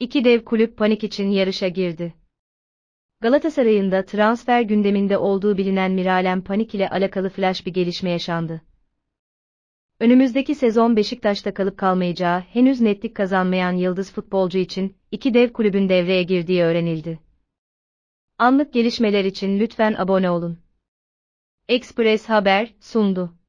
İki dev kulüp panik için yarışa girdi. Galatasaray'ın da transfer gündeminde olduğu bilinen Miralem Panik ile alakalı flash bir gelişme yaşandı. Önümüzdeki sezon Beşiktaş'ta kalıp kalmayacağı henüz netlik kazanmayan yıldız futbolcu için iki dev kulübün devreye girdiği öğrenildi. Anlık gelişmeler için lütfen abone olun. Express Haber sundu.